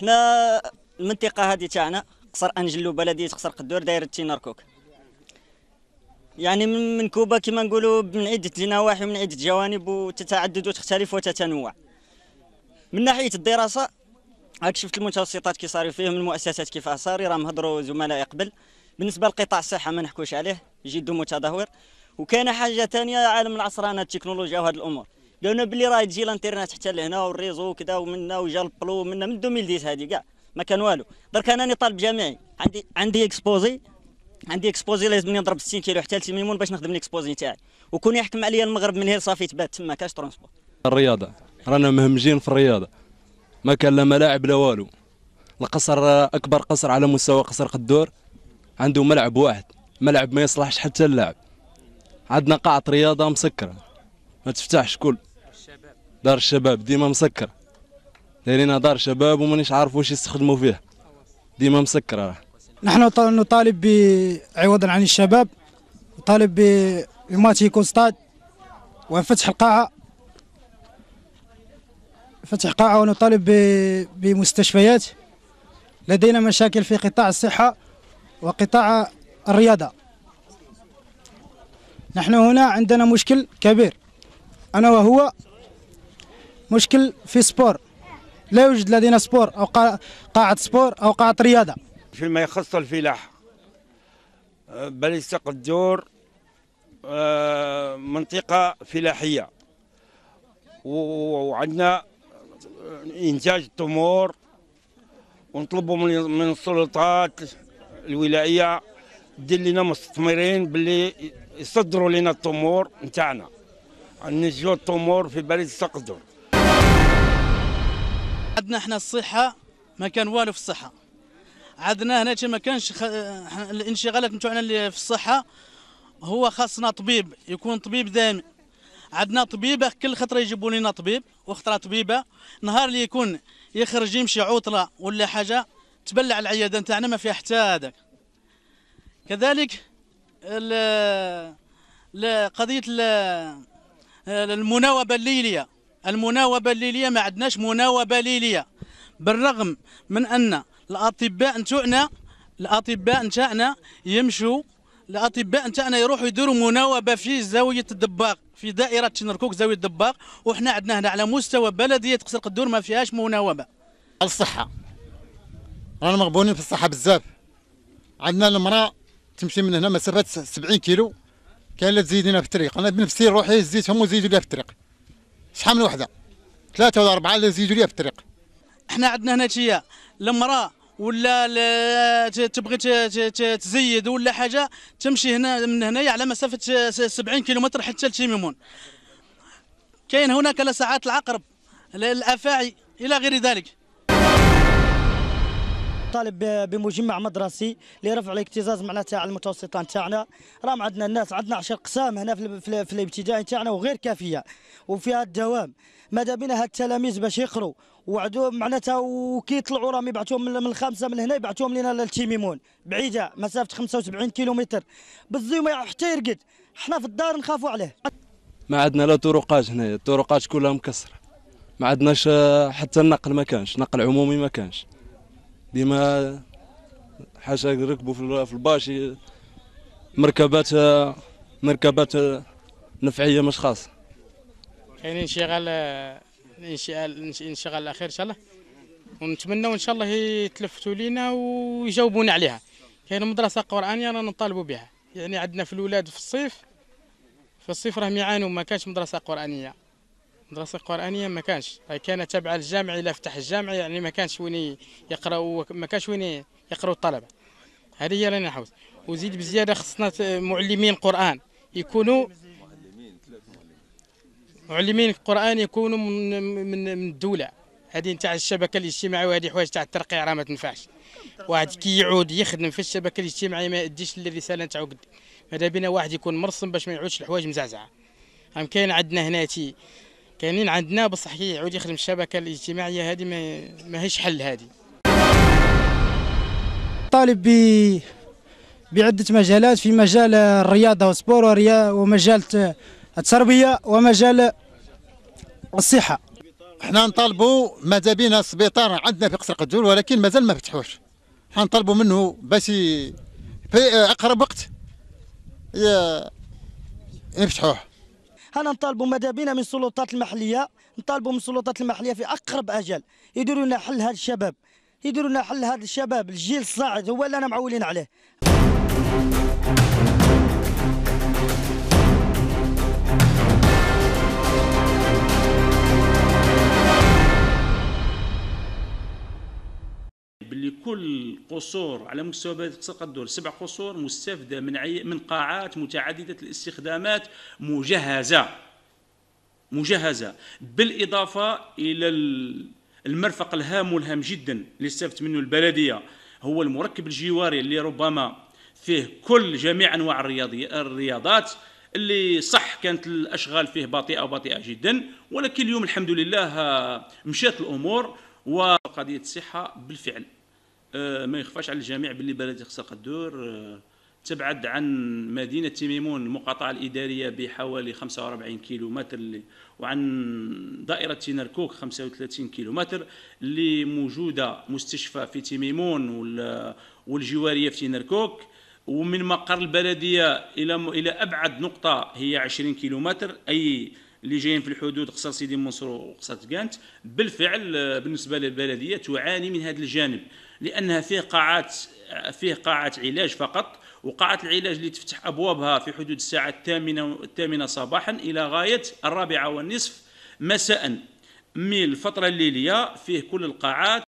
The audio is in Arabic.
حنا المنطقه هذه تاعنا قصر انجلو بلديه قصر قدور دايره تيناركوك يعني من منكوبه كما نقولوا من عده نواحي ومن عده جوانب وتتعدد وتختلف وتتنوع من ناحيه الدراسه هاك شفت المتوسطات كي صاروا فيهم المؤسسات كيفاه صاري راهم هضروا زملاء قبل بالنسبه لقطاع الصحه ما نحكوش عليه جد متدهور وكان حاجه ثانيه عالم العصرانه التكنولوجيا وهذه الامور لانه بلي راه تجي الانترنت حتى لهنا والريزو وكذا ومنا وجا البلو ومنا من 2010 هذه كاع ما كان والو درك انا راني طالب جامعي عندي عندي اكسبوزي عندي اكسبوزي لازمني نضرب 60 كيلو حتى لتيميمون باش نخدم الاكسبوزي تاعي وكون يحكم عليا المغرب من هنا صافي تبات تما كاش ترونسبور الرياضه رانا مهمجين في الرياضه ما كان لا ملاعب لا والو القصر اكبر قصر على مستوى قصر قدور عنده ملعب واحد ملعب ما يصلحش حتى اللعب عندنا قاعة رياضة مسكرة ما تفتحش كل الشباب دار الشباب ديما مسكر دايرينها دار شباب ومانيش عارف واش يستخدموا فيه ديما مسكره نحن نطالب عوضا عن الشباب نطالب بماتي يكون ستاد وفتح القاعه فتح قاعه ونطالب بمستشفيات لدينا مشاكل في قطاع الصحه وقطاع الرياضه نحن هنا عندنا مشكل كبير انا وهو مشكل في سبور لا يوجد لدينا سبور أو قاعة سبور أو قاعة رياضة فيما يخص الفلاح آه، بل يستقل الدور آه، منطقة فلاحية وعندنا آه، إنتاج التمور ونطلبوا من السلطات الولائية دير لنا مستثمرين باللي يصدروا لنا التمور نتاعنا نجلو التمور في بلد الدور عندنا احنا الصحه ما كان والو في الصحه عندنا هنا ما كانش خ... الانشغالات نتاعنا اللي في الصحه هو خاصنا طبيب يكون طبيب دائم عندنا طبيبه كل خطره يجيبوا لنا طبيب وخطره طبيبه نهار اللي يكون يخرج يمشي عطله ولا حاجه تبلع العياده نتاعنا ما فيها حتى هذاك كذلك ال... ال... قضيه ال... المناوبه الليليه المناوبه الليليه ما عندناش مناوبه ليليه بالرغم من ان الاطباء نتوعنا الاطباء نتاعنا يمشوا الاطباء نتاعنا يروحوا يديروا مناوبه في زاويه الدباق في دائره تشنركوك زاويه الدباق وحنا عندنا هنا على مستوى بلديه قصر قدور ما فيهاش مناوبه الصحه رانا مغبونين في الصحه بزاف عندنا المراه تمشي من هنا مسافه 70 كيلو كاين لا تزيدنا في الطريق انا بنفسي روحي زيتهم وزيدوا لها في الطريق شحال من وحده ثلاثه ولا اربعه اللي نزيدوا ليها في الطريق احنا عندنا هنا شي المراه ولا تبغي تزيد ولا حاجه تمشي هنا من هنايا على مسافه 70 كيلومتر حتى لتيميمون كاين هناك لساعات العقرب الافاعي الى غير ذلك طالب بمجمع مدرسي لرفع الاكتزاز معناتها على المتوسطان تاعنا راهم عندنا الناس عندنا 10 اقسام هنا في, في الابتدائي تاعنا وغير كافيه وفيها الدوام ماذا بينا هاد التلاميذ باش يقروا وعدو معناتها وكي يطلعوا راهم يبعثوهم من الخامسه من هنا يبعثوهم لنا للتيميمون بعيده مسافه 75 كيلومتر بالزوم حتى يرقد حنا في الدار نخافوا عليه ما عندنا لا طرقات هنايا الطرقات كلها مكسره ما عندناش آه، حتى النقل ما كانش نقل عمومي ما كانش ديما حاشا ركبوا في الباشي مركبات مركبات نفعيه مش خاصه كاين يعني انشغال انشغال انشغال الاخير ان شاء الله ونتمنى ان شاء الله يتلفتوا لينا ويجاوبونا عليها كاين مدرسه قرانيه رانا نطالبوا بها يعني عندنا في الاولاد في الصيف في الصيف راهم يعانوا ما كانش مدرسه قرانيه مدرسة قرآنية ما كانش كانت تابعه للجامع الى فتح الجامع يعني ما كانش وين يقراوا ما كانش وين يقراوا الطلبه هذه هي اللي نحوس وزيد بزياده خصنا معلمين قران يكونوا معلمين القران يكونوا من من, من الدوله هذه نتاع الشبكه الاجتماعيه وهذه حوايج تاع الترقيع راه ما تنفعش واحد كي يعود يخدم في الشبكه الاجتماعيه ما يديش الرساله نتاعو قد ماذا بينا واحد يكون مرسم باش ما يعودش الحوايج مزعزعه ام كاين عندنا هناتي كاينين عندنا بصح كي يعود يخدم الشبكه الاجتماعيه هذه ما ماهيش حل هذه طالب ب بعده مجالات في مجال الرياضه والسبور ومجال التربيه ومجال الصحه حنا نطالبوا ماذا بينا السبيطار عندنا في قصر قدجول ولكن مازال ما فتحوش حنا نطالبوا منه باش في اقرب وقت يفتحوه انا نطالبوا ماذا بينا من السلطات المحليه نطالبوا من السلطات المحليه في اقرب اجل يديروا لنا حل هذا الشباب يديروا لنا حل هذا الشباب الجيل الصاعد هو اللي انا معولين عليه القصور على مستوى بلدية القدور سبع قصور مستفدة من عي... من قاعات متعددة الاستخدامات مجهزة مجهزة بالإضافة إلى المرفق الهام والهام جدا اللي استفدت منه البلدية هو المركب الجواري اللي ربما فيه كل جميع أنواع الرياضي... الرياضات اللي صح كانت الاشغال فيه بطيئه وبطيئه جدا ولكن اليوم الحمد لله مشات الامور وقضيه الصحه بالفعل آه، ما يخفاش على الجميع باللي بلديه خسر قدور آه، تبعد عن مدينة تيميمون المقاطعة الإدارية بحوالي 45 كيلومتر وعن دائرة تينركوك 35 كيلومتر اللي موجودة مستشفى في تيميمون والجوارية في تينركوك ومن مقر البلدية إلى إلى أبعد نقطة هي 20 كيلومتر أي اللي جايين في الحدود قصر سيدي منصور وقصر تكانت بالفعل آه، بالنسبة للبلدية تعاني من هذا الجانب لانها فيه قاعات فيه قاعات علاج فقط وقاعة العلاج اللي تفتح أبوابها في حدود الساعة الثامنة الثامنة صباحا إلى غاية الرابعة والنصف مساء من الفترة الليلية فيه كل القاعات